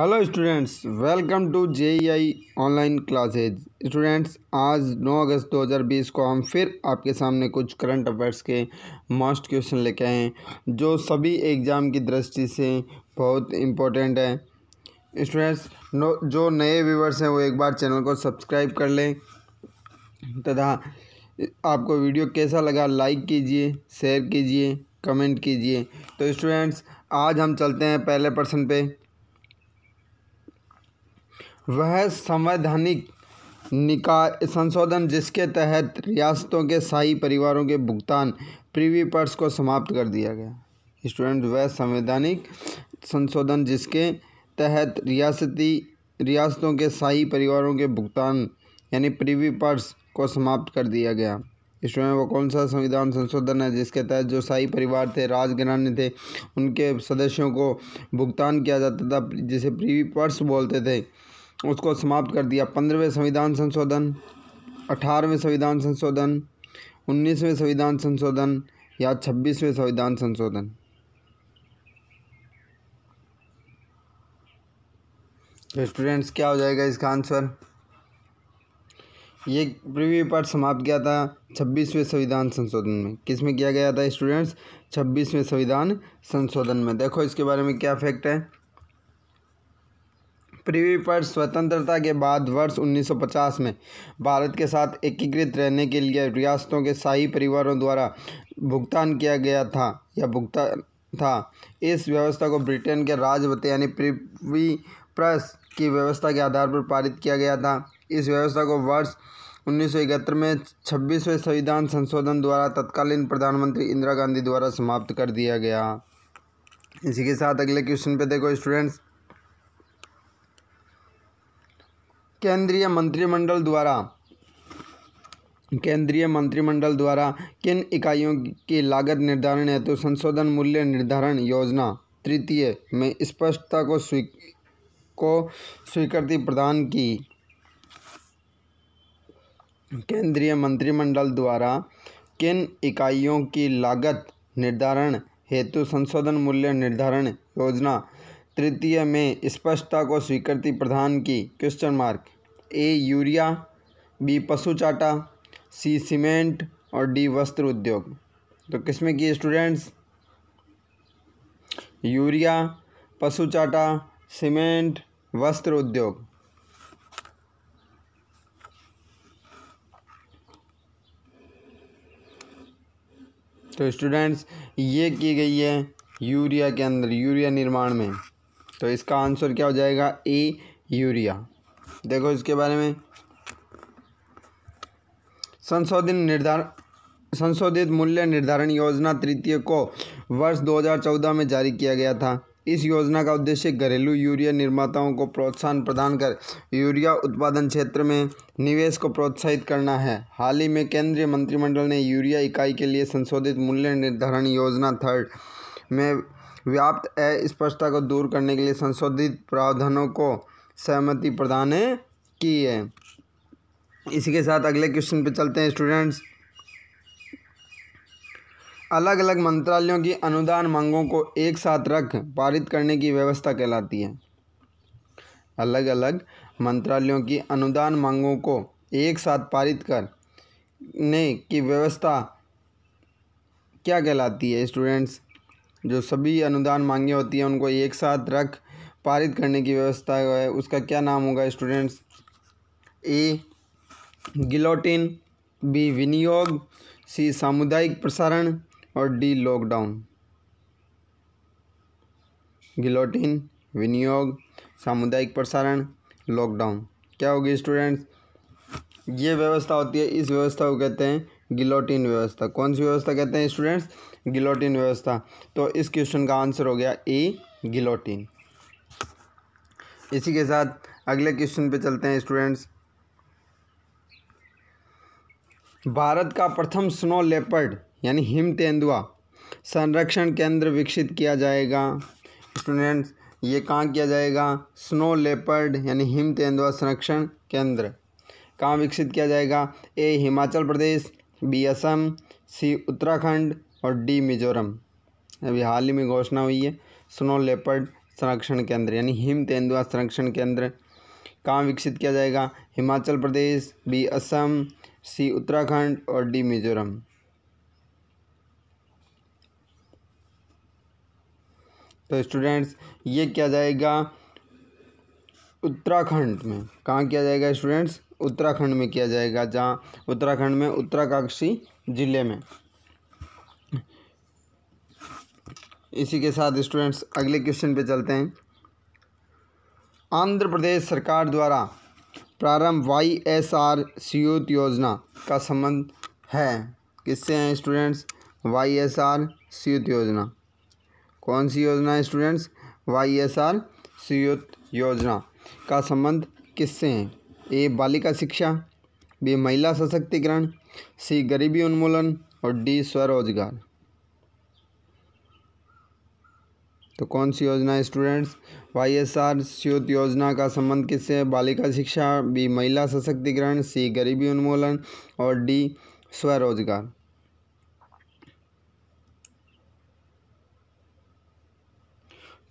hello students welcome to J online classes students आज 9 अगस्त 2020 को हम फिर आपके सामने कुछ करंट अफेयर्स के मोस्ट क्वेश्चन लेके आए हैं जो सभी एग्ज़ाम की दृष्टि से बहुत इम्पोर्टेंट है स्टूडेंट्स जो नए व्यूवर्स हैं वो एक बार चैनल को सब्सक्राइब कर लें तथा आपको वीडियो कैसा लगा लाइक कीजिए शेयर कीजिए कमेंट कीजिए तो स्टूडेंट्स आज हम चलते हैं पहले पर्सन पर वह संवैधानिक निकाय संशोधन जिसके तहत रियासतों के शाही परिवारों के भुगतान प्रीवी पर्स को समाप्त कर दिया गया स्टूडेंट वह संवैधानिक संशोधन जिसके तहत रियासती रियासतों के शाही परिवारों के भुगतान यानी प्रीवी पर्स को समाप्त कर दिया गया इसमें वो कौन सा संविधान संशोधन है जिसके तहत जो शाही परिवार थे राजघराने थे उनके सदस्यों को भुगतान किया जाता था जिसे प्रीवी पर्स बोलते थे उसको समाप्त कर दिया पंद्रहवें संविधान संशोधन अठारहवें संविधान संशोधन उन्नीसवें संविधान संशोधन या छब्बीसवें संविधान संशोधन तो स्टूडेंट्स क्या हो जाएगा इसका आंसर ये प्रीव्यू पार्ट समाप्त किया था छब्बीसवें संविधान संशोधन में किस में किया गया था स्टूडेंट्स छब्बीसवें संविधान संशोधन में देखो इसके बारे में क्या फैक्ट है पृथ्वी पर स्वतंत्रता के बाद वर्ष 1950 में भारत के साथ एकीकृत रहने के लिए रियासतों के शाही परिवारों द्वारा भुगतान किया गया था या भुगतान था इस व्यवस्था को ब्रिटेन के राजवते यानी पृथ्वी प्रस की व्यवस्था के आधार पर पारित किया गया था इस व्यवस्था को वर्ष उन्नीस में छब्बीसवें संविधान संशोधन द्वारा तत्कालीन प्रधानमंत्री इंदिरा गांधी द्वारा समाप्त कर दिया गया इसी के साथ अगले क्वेश्चन पे देखो स्टूडेंट्स केंद्रीय मंत्रिमंडल द्वारा केंद्रीय मंत्रिमंडल द्वारा किन इकाइयों की लागत निर्धारण हेतु तो संशोधन मूल्य निर्धारण योजना तृतीय में स्पष्टता को स्वी को स्वीकृति प्रदान की केंद्रीय मंत्रिमंडल द्वारा किन इकाइयों की लागत निर्धारण हेतु संशोधन मूल्य निर्धारण योजना तृतीय में स्पष्टता को स्वीकृति प्रदान की question mark A urea B पशु चाटा सी सीमेंट और डी वस्त्र उद्योग तो किसमें किए स्टूडेंट्स यूरिया पशु चाटा सीमेंट वस्त्र उद्योग तो स्टूडेंट्स ये की गई है यूरिया के अंदर यूरिया निर्माण में तो इसका आंसर क्या हो जाएगा ए यूरिया देखो इसके बारे में संशोधन निर्धारण संशोधित मूल्य निर्धारण योजना तृतीय को वर्ष 2014 में जारी किया गया था इस योजना का उद्देश्य घरेलू यूरिया निर्माताओं को प्रोत्साहन प्रदान कर यूरिया उत्पादन क्षेत्र में निवेश को प्रोत्साहित करना है हाल ही में केंद्रीय मंत्रिमंडल ने यूरिया इकाई के लिए संशोधित मूल्य निर्धारण योजना थर्ड में व्याप्त अस्पष्टता को दूर करने के लिए संशोधित प्रावधानों को सहमति प्रदान की है इसी के साथ अगले क्वेश्चन पे चलते हैं स्टूडेंट्स अलग अलग मंत्रालयों की अनुदान मांगों को एक साथ रख पारित करने की व्यवस्था कहलाती है अलग अलग मंत्रालयों की अनुदान मांगों को एक साथ पारित करने की व्यवस्था क्या कहलाती है स्टूडेंट्स जो सभी अनुदान मांगे होती हैं उनको एक साथ रख पारित करने की व्यवस्था है उसका क्या नाम होगा स्टूडेंट्स ए गिलोटिन बी विनियोग सी सामुदायिक प्रसारण और डी लॉकडाउन गिलोटिन विनियोग सामुदायिक प्रसारण लॉकडाउन क्या होगी स्टूडेंट्स ये व्यवस्था होती है इस व्यवस्था को कहते हैं गिलोटिन व्यवस्था कौन सी व्यवस्था कहते हैं स्टूडेंट्स गिलोटिन व्यवस्था तो इस क्वेश्चन का आंसर हो गया ए गिलोटिन इसी के साथ अगले क्वेश्चन पे चलते हैं स्टूडेंट्स भारत का प्रथम स्नो लेपर्ड यानी हिम तेंदुआ संरक्षण केंद्र विकसित किया जाएगा स्टूडेंट्स ये कहाँ किया जाएगा स्नो लेपर्ड यानी हिम तेंदुआ संरक्षण केंद्र कहाँ विकसित किया जाएगा A Himachal Pradesh B Assam C Uttarakhand और डी मिजोरम अभी हाल ही में घोषणा हुई है स्नो लेपर्ड संरक्षण केंद्र यानी हिम तेंदुआ संरक्षण केंद्र कहाँ विकसित किया जाएगा हिमाचल प्रदेश बी असम सी उत्तराखंड और डी मिजोरम तो स्टूडेंट्स ये किया जाएगा उत्तराखंड में कहाँ किया जाएगा स्टूडेंट्स उत्तराखंड में किया जाएगा जहाँ उत्तराखंड में उत्तराकाशी ज़िले में इसी के साथ स्टूडेंट्स अगले क्वेश्चन पे चलते हैं आंध्र प्रदेश सरकार द्वारा प्रारंभ वाई एस आर सीयूत योजना का संबंध है किससे हैं students Y S R Cheyutha योजना कौन सी योजना है students Y S R Cheyutha योजना का संबंध किससे हैं ए बालिका शिक्षा बी महिला सशक्तिकरण सी गरीबी उन्मूलन और डी स्वरोजगार तो कौन सी योजना students Y S R Cheyutha योजना का संबंध किससे है बालिका शिक्षा बी महिला सशक्तिकरण सी गरीबी उन्मूलन और डी स्वरोजगार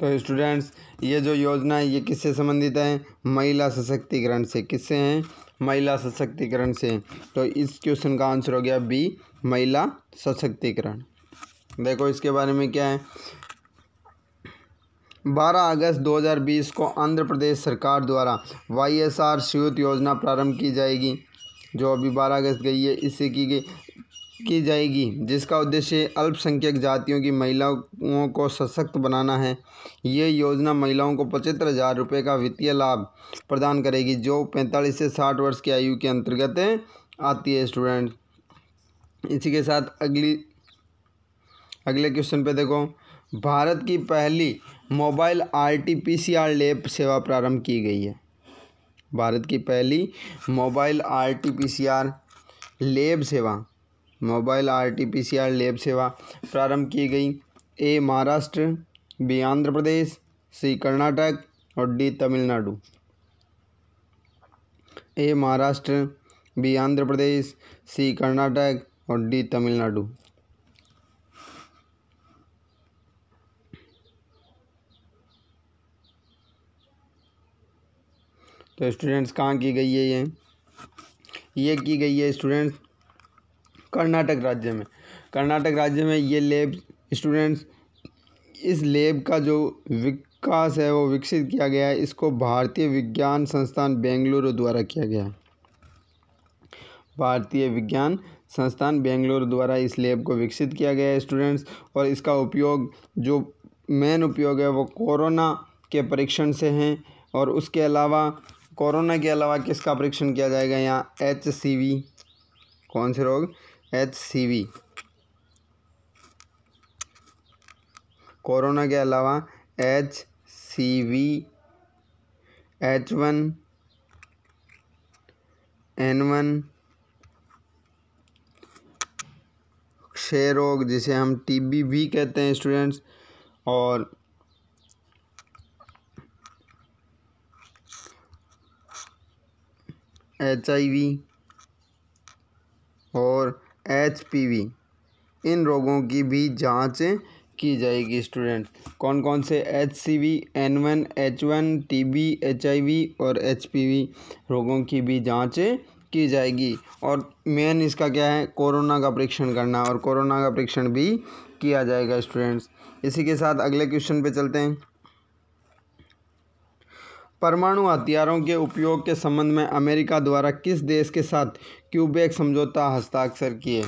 तो स्टूडेंट्स ये जो योजना है ये किससे संबंधित है महिला सशक्तिकरण से किससे हैं महिला सशक्तिकरण से तो इस क्वेश्चन का आंसर हो गया बी महिला सशक्तिकरण देखो इसके बारे में क्या है 12 अगस्त 2020 को आंध्र प्रदेश सरकार द्वारा वाई एस आर श्यूत योजना प्रारंभ की जाएगी जो अभी 12 अगस्त गई है इससे की गई की जाएगी जिसका उद्देश्य अल्पसंख्यक जातियों की महिलाओं को सशक्त बनाना है ये योजना महिलाओं को पचहत्तर हज़ार रुपये का वित्तीय लाभ प्रदान करेगी जो पैंतालीस से साठ वर्ष की आयु के अंतर्गत आती है स्टूडेंट इसी के साथ अगली अगले क्वेश्चन पे देखो भारत की पहली mobile R T P C R lab सेवा प्रारंभ की गई है भारत की पहली mobile R T P C R lab सेवा mobile R T P C R lab सेवा प्रारंभ की गई A Maharashtra B Andhra Pradesh C Karnataka और D Tamil Nadu A Maharashtra B Andhra Pradesh C Karnataka और डी तमिलनाडु तो स्टूडेंट्स कहाँ की गई है ये ये की गई है स्टूडेंट्स कर्नाटक राज्य में कर्नाटक राज्य में ये लेब स्टूडेंट्स इस लेब का जो विकास है वो विकसित किया गया है इसको भारतीय विज्ञान संस्थान बेंगलुरु द्वारा किया गया भारतीय विज्ञान संस्थान बेंगलुरु द्वारा इस लेब को विकसित किया गया है स्टूडेंट्स और इसका उपयोग जो मेन उपयोग है वो कोरोना के परीक्षण से हैं और उसके अलावा कोरोना के अलावा किसका परीक्षण किया जाएगा यहाँ एच सी वी कौन से रोग एच सी वी कोरोना के अलावा H C V H one N one क्षय रोग जिसे हम टीबी भी कहते हैं स्टूडेंट्स और एच आई वी और एच पी वी इन रोगों की भी जांच की जाएगी स्टूडेंट कौन कौन से H C V N one H one T B H I V और एच पी वी रोगों की भी जांच की जाएगी और मेन इसका क्या है कोरोना का परीक्षण करना और कोरोना का परीक्षण भी किया जाएगा स्टूडेंट्स इसी के साथ अगले क्वेश्चन पे चलते हैं परमाणु हथियारों के उपयोग के संबंध में अमेरिका द्वारा किस देश के साथ क्यूबेक समझौता हस्ताक्षर किए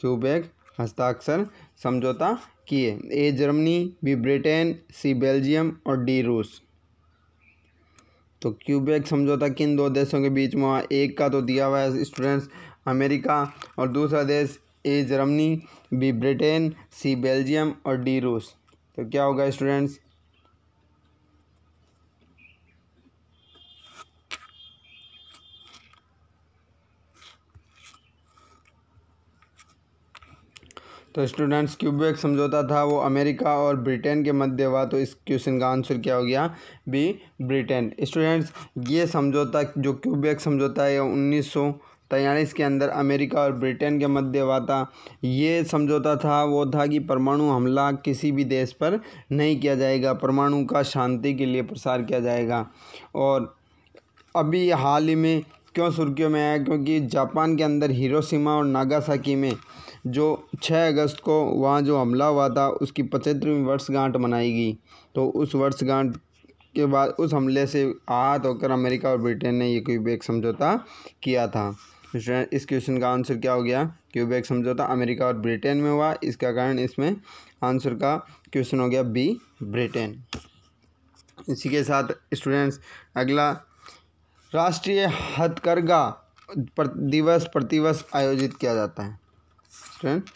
क्यूबेक हस्ताक्षर समझौता किए A Germany B Britain C Belgium और डी रूस तो क्यूबेक समझौता किन दो देशों के बीच में हुआ एक का तो दिया हुआ है स्टूडेंट्स अमेरिका और दूसरा देश A Germany B Britain C Belgium और डी रूस तो क्या होगा स्टूडेंट्स तो स्टूडेंट्स क्यूबेक समझौता था वो अमेरिका और ब्रिटेन के मध्य हुआ तो इस क्वेश्चन का आंसर क्या हो गया बी ब्रिटेन स्टूडेंट्स ये समझौता जो क्यूबो समझौता है उन्नीस सौ तैयारीस के अंदर अमेरिका और ब्रिटेन के मध्य हुआ था ये समझौता था वो था कि परमाणु हमला किसी भी देश पर नहीं किया जाएगा परमाणु का शांति के लिए प्रसार किया जाएगा और अभी हाल ही में क्यों सुर्खियों में आया क्योंकि जापान के अंदर हिरोशिमा और नागासाकी में जो 6 अगस्त को वहाँ जो हमला हुआ था उसकी पचहत्तरवीं वर्षगांठ मनाई गई तो उस वर्षगांठ के बाद उस हमले से आहत होकर अमेरिका और ब्रिटेन ने ये क्यूबेक समझौता किया था इस क्वेश्चन का आंसर क्या हो गया क्यूबेक समझौता अमेरिका और ब्रिटेन में हुआ इसका कारण इसमें आंसर का क्वेश्चन हो गया बी ब्रिटेन इसी के साथ स्टूडेंट्स अगला राष्ट्रीय हथकरघा दिवस प्रतिवर्ष आयोजित किया जाता है स्टूडेंट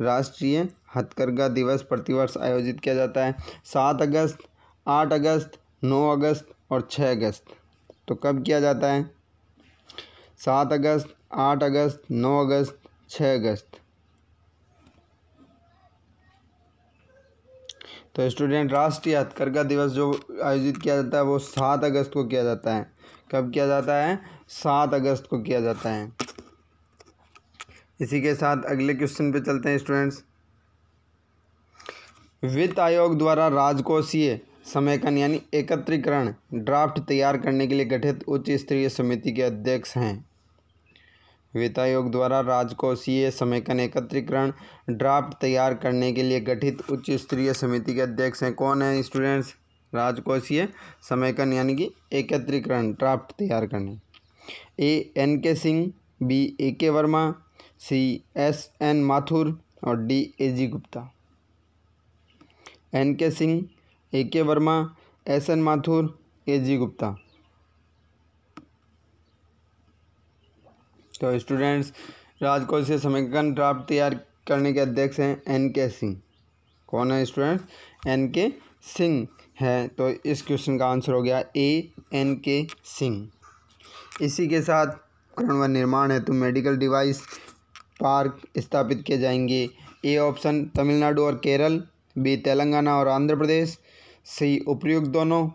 राष्ट्रीय हथकरघा दिवस प्रतिवर्ष आयोजित किया जाता है सात अगस्त आठ अगस्त नौ अगस्त और छः अगस्त तो कब किया जाता है सात अगस्त आठ अगस्त नौ अगस्त छः अगस्त तो स्टूडेंट राष्ट्रीय हथकरघा दिवस जो आयोजित किया जाता है वो सात अगस्त को किया जाता है कब किया जाता है सात अगस्त को किया जाता है इसी के साथ अगले क्वेश्चन पे चलते हैं स्टूडेंट्स वित्त आयोग द्वारा राजकोषीय समेकन यानी एकत्रीकरण ड्राफ्ट तैयार करने के लिए गठित उच्च स्तरीय समिति के अध्यक्ष हैं वित्त आयोग द्वारा राजकोषीय समेकन एकत्रीकरण ड्राफ्ट तैयार करने के लिए गठित उच्च स्तरीय समिति के अध्यक्ष हैं कौन है स्टूडेंट्स राजकोषीय समेकन यानी कि एकत्रीकरण ड्राफ्ट तैयार करने A N K Singh B A K Verma C S N Mathur और D A G Gupta N K Singh A K Verma S N Mathur A G Gupta तो स्टूडेंट्स राजकोषीय समीकरण ड्राफ्ट तैयार करने के अध्यक्ष हैं एन के सिंह कौन है स्टूडेंट्स एन के सिंह है तो इस क्वेश्चन का आंसर हो गया ए एन के सिंह इसी के साथ उपकरण व निर्माण हेतु मेडिकल डिवाइस पार्क स्थापित किए जाएंगे ए ऑप्शन तमिलनाडु और केरल बी तेलंगाना और आंध्र प्रदेश सी उपयुक्त दोनों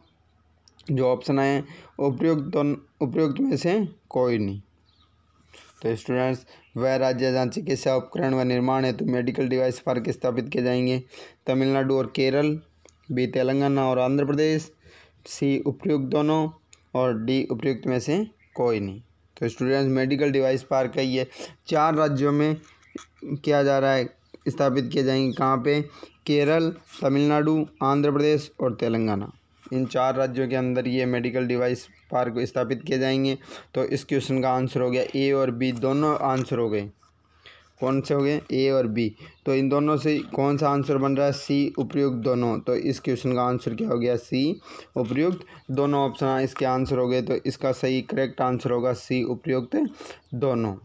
जो ऑप्शन आए उपयुक्त दोनों उपयुक्त में से कोई नहीं तो स्टूडेंट्स वह राज्य जहाँ चिकित्सा उपकरण व निर्माण हेतु मेडिकल डिवाइस पार्क स्थापित किए जाएंगे तमिलनाडु और केरल बी तेलंगाना और आंध्र प्रदेश सी उपयुक्त दोनों और डी उपयुक्त में से कोई नहीं तो स्टूडेंट्स मेडिकल डिवाइस पार्क है ये चार राज्यों में किया जा रहा है स्थापित किए जाएंगे कहाँ पे केरल तमिलनाडु आंध्र प्रदेश और तेलंगाना इन चार राज्यों के अंदर ये मेडिकल डिवाइस पार्क स्थापित किए जाएंगे तो इस क्वेश्चन का आंसर हो गया ए और बी दोनों आंसर हो गए कौन से हो गए ए और बी तो इन दोनों से कौन सा आंसर बन रहा है सी उपयुक्त दोनों तो इस क्वेश्चन का आंसर क्या हो गया सी उपयुक्त दोनों ऑप्शन इसके आंसर हो गए तो इसका सही करेक्ट आंसर होगा सी उपयुक्त दोनों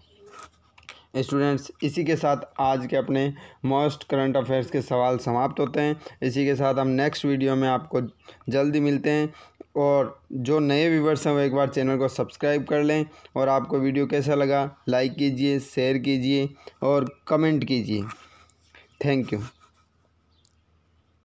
स्टूडेंट्स इसी के साथ आज के अपने मोस्ट करंट अफेयर्स के सवाल समाप्त होते हैं इसी के साथ हम नेक्स्ट वीडियो में आपको जल्दी मिलते हैं और जो नए व्यूवर्स हैं वो एक बार चैनल को सब्सक्राइब कर लें और आपको वीडियो कैसा लगा लाइक कीजिए शेयर कीजिए और कमेंट कीजिए थैंक यू